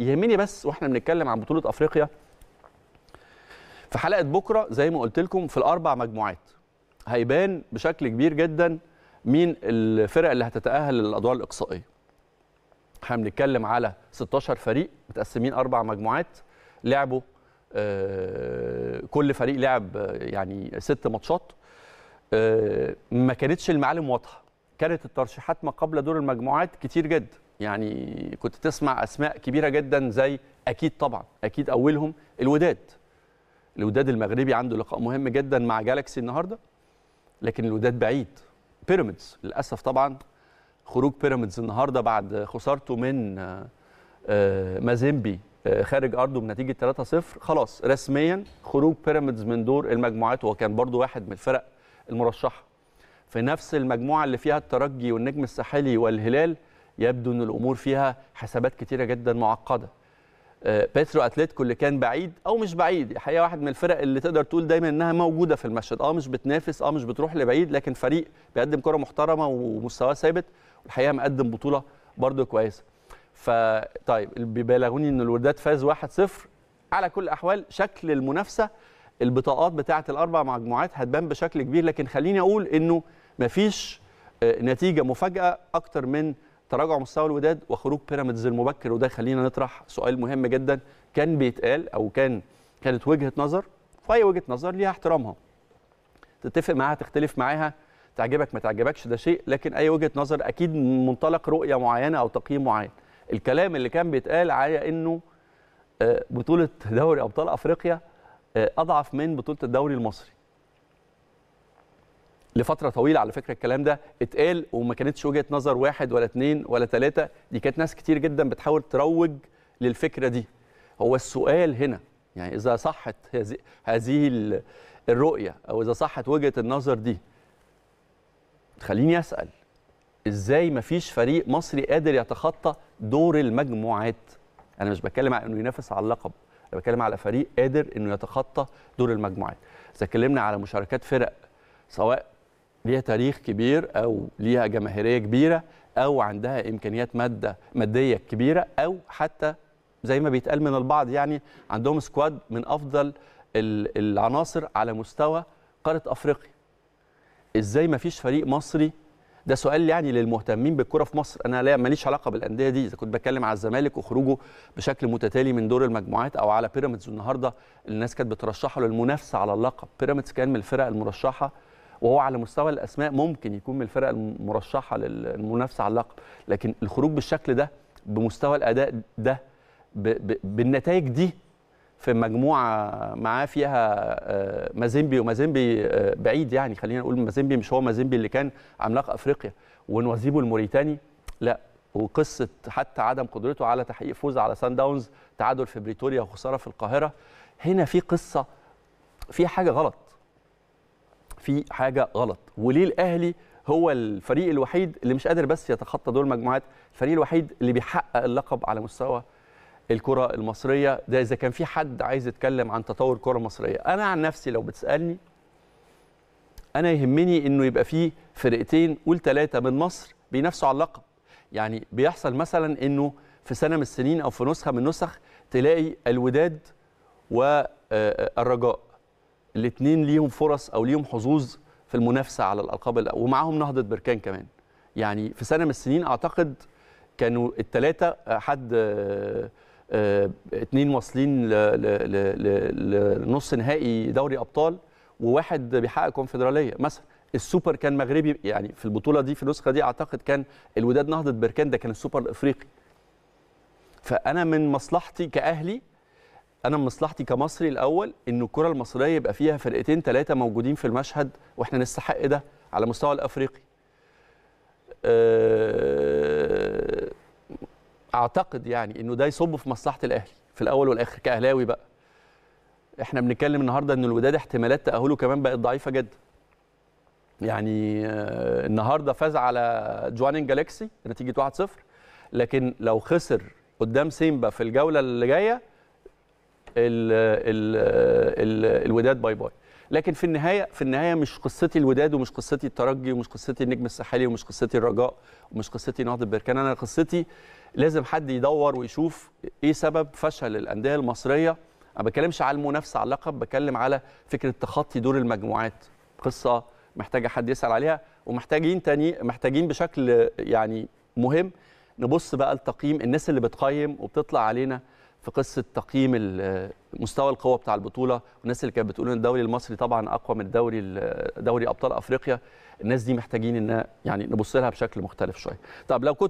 يهمني بس واحنا بنتكلم عن بطوله افريقيا في حلقه بكره زي ما قلت لكم في الاربع مجموعات هيبان بشكل كبير جدا مين الفرق اللي هتتاهل للادوار الاقصائيه احنا بنتكلم على 16 فريق متقسمين اربع مجموعات لعبوا آه، كل فريق لعب آه، يعني ست ماتشات آه، ما كانتش المعالم واضحه كانت الترشيحات ما قبل دور المجموعات كتير جدا يعني كنت تسمع اسماء كبيره جدا زي اكيد طبعا اكيد اولهم الوداد الوداد المغربي عنده لقاء مهم جدا مع جالاكسي النهارده لكن الوداد بعيد بيراميدز للاسف طبعا خروج بيراميدز النهارده بعد خسارته من آه، مازيمبي آه، خارج ارضه بنتيجه 3-0 خلاص رسميا خروج بيراميدز من دور المجموعات وهو كان برضو واحد من الفرق المرشحه في نفس المجموعه اللي فيها الترجي والنجم الساحلي والهلال يبدو ان الامور فيها حسابات كتيره جدا معقده آه، بيترو اتلتيكو اللي كان بعيد او مش بعيد الحقيقه واحد من الفرق اللي تقدر تقول دايما انها موجوده في المشهد اه مش بتنافس اه مش بتروح لبعيد لكن فريق بيقدم كره محترمه ومستواه ثابت والحقيقه مقدم بطوله برده كويسه فطيب بيبلغوني ان الوداد فاز 1-0 على كل الاحوال شكل المنافسه البطاقات بتاعه الاربع مجموعات هتبان بشكل كبير لكن خليني اقول انه مفيش آه، نتيجه مفاجاه اكتر من تراجع مستوى الوداد وخروج بيراميدز المبكر وده خلينا نطرح سؤال مهم جدا كان بيتقال او كان كانت وجهه نظر فهي وجهه نظر ليها احترامها تتفق معاها تختلف معاها تعجبك ما تعجبكش ده شيء لكن اي وجهه نظر اكيد من منطلق رؤيه معينه او تقييم معين الكلام اللي كان بيتقال على انه آه، بطوله دوري ابطال افريقيا آه، اضعف من بطوله الدوري المصري لفتره طويله على فكره الكلام ده اتقال وما كانتش وجهه نظر واحد ولا اتنين ولا تلاته دي كانت ناس كتير جدا بتحاول تروج للفكره دي هو السؤال هنا يعني اذا صحت هذه الرؤيه او اذا صحت وجهه النظر دي خليني اسال ازاي مفيش فريق مصري قادر يتخطى دور المجموعات انا مش بتكلم على انه ينافس على اللقب انا بتكلم على فريق قادر انه يتخطى دور المجموعات اذا اتكلمنا على مشاركات فرق سواء ليها تاريخ كبير او ليها جماهيريه كبيره او عندها امكانيات ماده ماديه كبيره او حتى زي ما بيتقال من البعض يعني عندهم سكواد من افضل العناصر على مستوى قاره افريقيا ازاي ما فيش فريق مصري ده سؤال يعني للمهتمين بالكره في مصر انا ماليش علاقه بالانديه دي اذا كنت بتكلم على الزمالك وخروجه بشكل متتالي من دور المجموعات او على بيراميدز النهارده الناس كانت بترشحه للمنافسه على اللقب بيراميدز كان من الفرق المرشحه وهو على مستوى الاسماء ممكن يكون من الفرق المرشحه للمنافسه على اللقب لكن الخروج بالشكل ده بمستوى الاداء ده بالنتائج دي في مجموعه معاه فيها آه، مازيمبي ومازيمبي آه، بعيد يعني خلينا نقول مازيمبي مش هو مازيمبي اللي كان عملاق افريقيا ونوازيبو الموريتاني لا وقصه حتى عدم قدرته على تحقيق فوز على سان داونز تعادل في بريتوريا وخساره في القاهره هنا في قصه في حاجه غلط في حاجه غلط وليه الاهلي هو الفريق الوحيد اللي مش قادر بس يتخطى دور المجموعات الفريق الوحيد اللي بيحقق اللقب على مستوى الكره المصريه ده اذا كان في حد عايز يتكلم عن تطور الكره المصريه انا عن نفسي لو بتسالني انا يهمني انه يبقى فيه فرقتين قول ثلاثه من مصر بينافسوا على اللقب يعني بيحصل مثلا انه في سنه من السنين او في نسخه من نسخ تلاقي الوداد والرجاء الاثنين ليهم فرص او ليهم حظوظ في المنافسه على الالقاب ومعاهم نهضه بركان كمان يعني في سنه من السنين اعتقد كانوا الثلاثه آه، حد اثنين آه، آه، واصلين لنص نهائي دوري ابطال وواحد بيحقق كونفدراليه مثلا السوبر كان مغربي يعني في البطوله دي في النسخه دي اعتقد كان الوداد نهضه بركان ده كان السوبر الافريقي فانا من مصلحتي كاهلي انا مصلحتي كمصري الاول ان الكره المصريه يبقى فيها فرقتين ثلاثه موجودين في المشهد واحنا نستحق ده على مستوى الافريقي آه، اعتقد يعني انه ده يصب في مصلحه الاهلي في الاول والاخر كاهلاوي بقى احنا بنتكلم النهارده ان الوداد احتمالات تاهله كمان بقت ضعيفه جدا يعني آه، النهارده فاز على جوانين جالاكسي نتيجه 1-0 لكن لو خسر قدام سيمبا في الجوله اللي جايه ال ال ال الوداد باي باي لكن في النهايه في النهايه مش قصتي الوداد ومش قصتي الترجي ومش قصتي النجم الساحلي ومش قصتي الرجاء ومش قصتي نهضه بركان انا قصتي لازم حد يدور ويشوف ايه سبب فشل الانديه المصريه انا بتكلمش على المنافسه على اللقب بتكلم على فكره تخطي دور المجموعات قصه محتاجه حد يسال عليها ومحتاجين تاني محتاجين بشكل يعني مهم نبص بقى التقييم الناس اللي بتقيم وبتطلع علينا في قصه تقييم مستوى القوه بتاع البطوله والناس اللي كانت بتقول ان الدوري المصري طبعا اقوى من الدوري دوري ابطال افريقيا الناس دي محتاجين ان يعني نبص لها بشكل مختلف شويه طب لو كنت